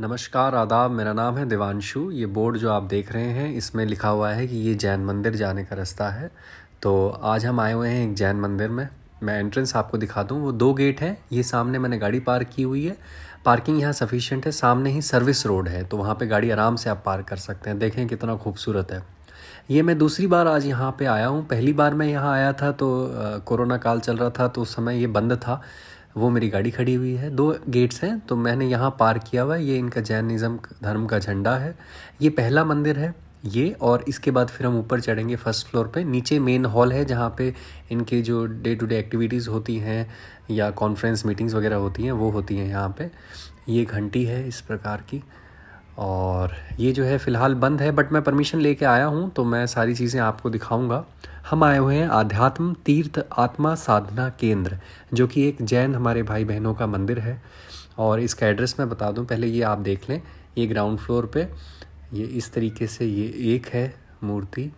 नमस्कार आदाब मेरा नाम है देवांशु ये बोर्ड जो आप देख रहे हैं इसमें लिखा हुआ है कि ये जैन मंदिर जाने का रास्ता है तो आज हम आए हुए हैं एक जैन मंदिर में मैं एंट्रेंस आपको दिखा दूँ वो दो गेट हैं ये सामने मैंने गाड़ी पार्क की हुई है पार्किंग यहाँ सफिशेंट है सामने ही सर्विस रोड है तो वहाँ पर गाड़ी आराम से आप पार्क कर सकते हैं देखें कितना खूबसूरत है ये मैं दूसरी बार आज यहाँ पर आया हूँ पहली बार मैं यहाँ आया था तो कोरोना काल चल रहा था तो उस समय ये बंद था वो मेरी गाड़ी खड़ी हुई है दो गेट्स हैं तो मैंने यहाँ पार्क किया हुआ है ये इनका जैनिज़्म धर्म का झंडा है ये पहला मंदिर है ये और इसके बाद फिर हम ऊपर चढ़ेंगे फर्स्ट फ्लोर पे नीचे मेन हॉल है जहाँ पे इनके जो डे टू डे एक्टिविटीज़ होती हैं या कॉन्फ्रेंस मीटिंग्स वगैरह होती हैं वो होती हैं यहाँ पे ये घंटी है इस प्रकार की और ये जो है फ़िलहाल बंद है बट मैं परमिशन लेके आया हूँ तो मैं सारी चीज़ें आपको दिखाऊंगा हम आए हुए हैं आध्यात्म तीर्थ आत्मा साधना केंद्र जो कि एक जैन हमारे भाई बहनों का मंदिर है और इसका एड्रेस मैं बता दूँ पहले ये आप देख लें ये ग्राउंड फ्लोर पे ये इस तरीके से ये एक है मूर्ति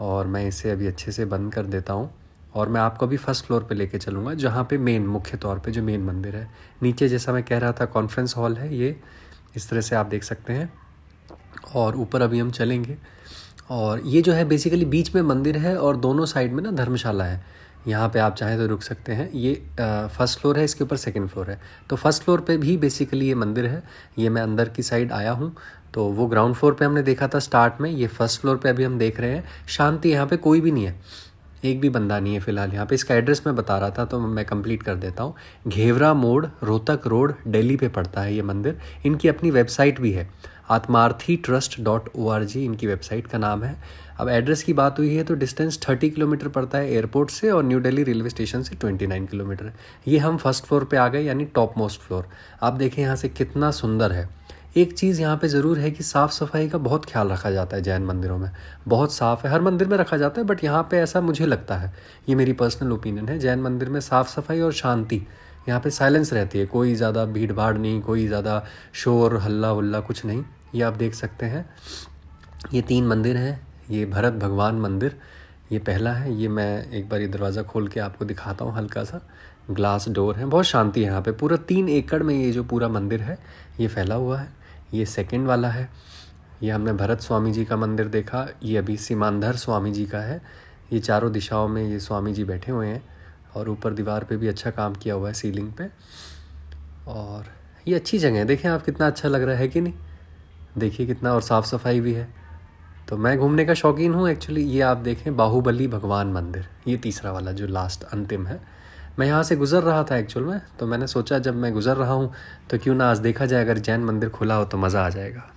और मैं इसे अभी अच्छे से बंद कर देता हूँ और मैं आपको अभी फर्स्ट फ्लोर पे लेके चलूँगा जहाँ पे मेन मुख्य तौर पे जो मेन मंदिर है नीचे जैसा मैं कह रहा था कॉन्फ्रेंस हॉल है ये इस तरह से आप देख सकते हैं और ऊपर अभी हम चलेंगे और ये जो है बेसिकली बीच में मंदिर है और दोनों साइड में ना धर्मशाला है यहाँ पे आप चाहें तो रुक सकते हैं ये फर्स्ट फ्लोर है इसके ऊपर सेकंड फ्लोर है तो फर्स्ट फ्लोर पे भी बेसिकली ये मंदिर है ये मैं अंदर की साइड आया हूँ तो वो ग्राउंड फ्लोर पे हमने देखा था स्टार्ट में ये फर्स्ट फ्लोर पे अभी हम देख रहे हैं शांति यहाँ पे कोई भी नहीं है एक भी बंदा नहीं है फ़िलहाल यहाँ पे इसका एड्रेस मैं बता रहा था तो मैं कंप्लीट कर देता हूँ घेवरा मोड़ रोहतक रोड दिल्ली पे पड़ता है ये मंदिर इनकी अपनी वेबसाइट भी है Atmarthi trust dot O R G इनकी वेबसाइट का नाम है अब एड्रेस की बात हुई है तो डिस्टेंस थर्टी किलोमीटर पड़ता है एयरपोर्ट से और न्यू दिल्ली रेलवे स्टेशन से ट्वेंटी नाइन किलोमीटर ये हम फर्स्ट फ्लोर पे आ गए यानी टॉप मोस्ट फ्लोर आप देखें यहाँ से कितना सुंदर है एक चीज़ यहाँ पे ज़रूर है कि साफ़ सफाई का बहुत ख्याल रखा जाता है जैन मंदिरों में बहुत साफ़ है हर मंदिर में रखा जाता है बट यहाँ पे ऐसा मुझे लगता है ये मेरी पर्सनल ओपिनियन है जैन मंदिर में साफ़ सफाई और शांति यहाँ पे साइलेंस रहती है कोई ज़्यादा भीड़ भाड़ नहीं कोई ज़्यादा शोर हल्ला उल्ला कुछ नहीं ये आप देख सकते हैं ये तीन मंदिर हैं ये भरत भगवान मंदिर ये पहला है ये मैं एक बार ये दरवाज़ा खोल के आपको दिखाता हूँ हल्का सा ग्लास डोर है बहुत शांति है यहाँ पे पूरा तीन एकड़ में ये जो पूरा मंदिर है ये फैला हुआ है ये सेकंड वाला है ये हमने भरत स्वामी जी का मंदिर देखा ये अभी सीमांधर स्वामी जी का है ये चारों दिशाओं में ये स्वामी जी बैठे हुए हैं और ऊपर दीवार पे भी अच्छा काम किया हुआ है सीलिंग पे और ये अच्छी जगह है देखें आप कितना अच्छा लग रहा है कि नहीं देखिए कितना और साफ़ सफाई भी है तो मैं घूमने का शौकीन हूँ एक्चुअली ये आप देखें बाहुबली भगवान मंदिर ये तीसरा वाला जो लास्ट अंतिम है मैं यहाँ से गुज़र रहा था एक्चुअल में तो मैंने सोचा जब मैं गुज़र रहा हूँ तो क्यों ना आज देखा जाए अगर जैन मंदिर खुला हो तो मज़ा आ जाएगा